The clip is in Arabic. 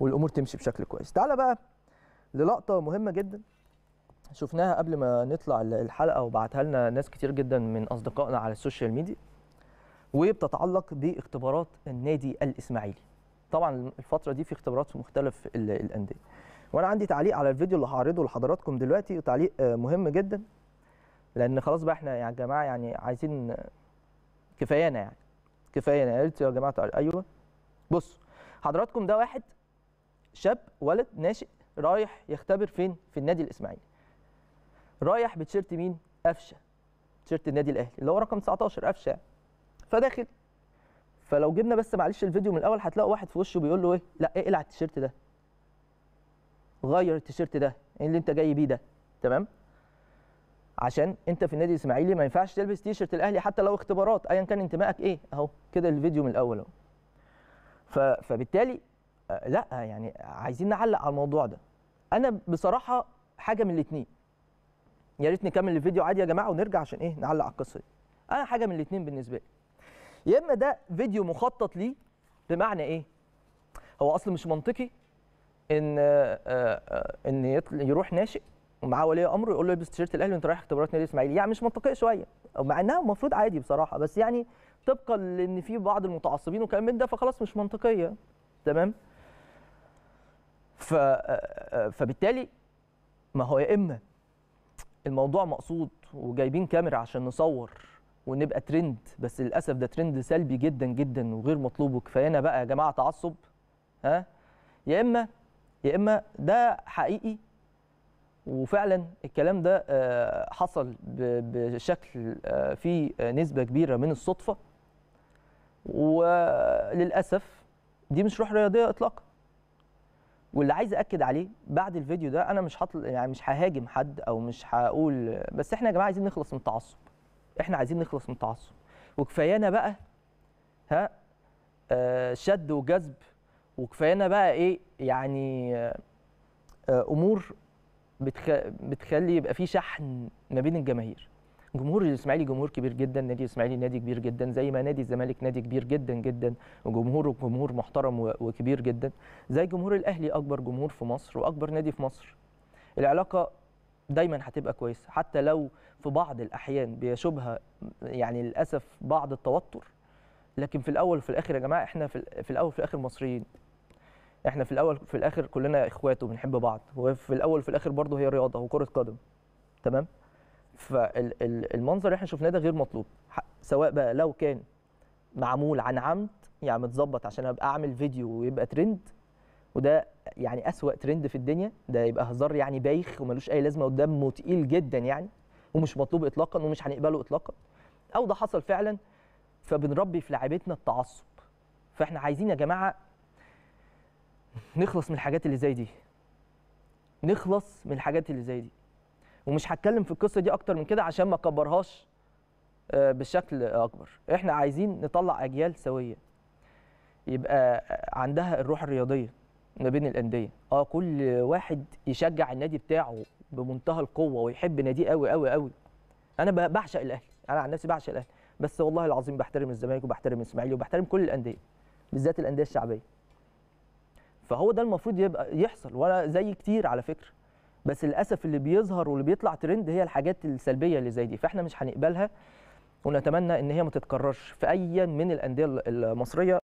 والامور تمشي بشكل كويس تعالى بقى للقطه مهمه جدا شفناها قبل ما نطلع الحلقه وبعتها لنا ناس كتير جدا من اصدقائنا على السوشيال ميديا وبتتعلق باختبارات النادي الاسماعيلي طبعا الفتره دي في اختبارات في مختلف الانديه وانا عندي تعليق على الفيديو اللي هعرضه لحضراتكم دلوقتي وتعليق آه، مهم جدا لان خلاص بقى احنا يا يعني جماعه يعني عايزين كفايانا يعني كفايانا قلت يا جماعه ايوه بصوا حضراتكم ده واحد شاب ولد ناشئ رايح يختبر فين في النادي الاسماعيلي رايح بتيشيرت مين قفشه تيشيرت النادي الاهلي اللي هو رقم 19 قفشه فداخل فلو جبنا بس معلش الفيديو من الاول هتلاقوا واحد في وشه بيقول له ايه لا اقلع إيه التيشيرت ده غير التيشيرت ده ايه اللي انت جاي بيه ده تمام عشان انت في النادي الاسماعيلي ما ينفعش تلبس تيشيرت الاهلي حتى لو اختبارات ايا كان انتمائك ايه اهو كده الفيديو من الاول اهو فبالتالي آه، لا آه، يعني عايزين نعلق على الموضوع ده انا بصراحه حاجه من الاثنين يا ريت نكمل الفيديو عادي يا جماعه ونرجع عشان ايه نعلق على القصه دي انا حاجه من الاثنين بالنسبه لي يا اما ده فيديو مخطط ليه بمعنى ايه هو اصلا مش منطقي ان آه، ان يروح ناشئ ومعاه ولي امر يقول له البس تيشيرت الاهلي وانت رايح اختبارات نادي الاسماعيلي يعني مش منطقيه شويه مع انها المفروض عادي بصراحه بس يعني طبقا لان في بعض المتعصبين وكلام من ده فخلاص مش منطقيه تمام آه، آه، آه، فبالتالي ما هو يا اما الموضوع مقصود وجايبين كاميرا عشان نصور ونبقى ترند بس للاسف ده ترند سلبي جدا جدا وغير مطلوب وكفاينا بقى يا جماعه تعصب ها يا اما يا اما ده حقيقي وفعلا الكلام ده حصل بشكل فيه نسبه كبيره من الصدفه وللاسف دي مش روح رياضيه اطلاقا واللي عايز اكد عليه بعد الفيديو ده انا مش هطل يعني مش ههاجم حد او مش هقول بس احنا يا جماعه عايزين نخلص من التعصب احنا عايزين نخلص من التعصب وكفايانا بقى ها آه شد وجذب وكفايانا بقى ايه يعني آه امور بتخ... بتخلي يبقى في شحن ما بين الجماهير جمهور الاسماعيلي جمهور كبير جدا نادي الاسماعيلي نادي كبير جدا زي ما نادي الزمالك نادي كبير جدا جدا وجمهوره جمهور محترم وكبير جدا زي جمهور الاهلي اكبر جمهور في مصر واكبر نادي في مصر العلاقه دايما هتبقى كويسه حتى لو في بعض الاحيان بيشوبها يعني للاسف بعض التوتر لكن في الاول وفي الاخر يا جماعه احنا في الاول وفي الاخر مصريين احنا في الاول وفي الاخر كلنا اخوات وبنحب بعض وفي الاول وفي الاخر برضه هي رياضه وكره قدم تمام فالمنظر اللي احنا شفناه ده غير مطلوب سواء بقى لو كان معمول عن عمد يعني متظبط عشان ابقى اعمل فيديو ويبقى ترند وده يعني اسوأ ترند في الدنيا ده يبقى هزار يعني بايخ وملوش اي لازمه قدامه تقيل جدا يعني ومش مطلوب اطلاقا ومش هنقبله اطلاقا او ده حصل فعلا فبنربي في لعبتنا التعصب فاحنا عايزين يا جماعه نخلص من الحاجات اللي زي دي نخلص من الحاجات اللي زي دي ومش هتكلم في القصه دي اكتر من كده عشان ما اكبرهاش آه، بشكل اكبر احنا عايزين نطلع اجيال سويه يبقى عندها الروح الرياضيه ما بين الانديه اه كل واحد يشجع النادي بتاعه بمنتهى القوه ويحب ناديه قوي قوي قوي انا بعشق الاهلي انا عن نفسي بعشق الاهلي بس والله العظيم بحترم الزمالك وبحترم الاسماعيلي وبحترم كل الانديه بالذات الانديه الشعبيه فهو ده المفروض يبقى يحصل ولا زي كتير على فكره بس للاسف اللي بيظهر واللي بيطلع ترند هي الحاجات السلبيه اللي زي دي فاحنا مش هنقبلها ونتمنى ان هي ما تتكررش في اي من الانديه المصريه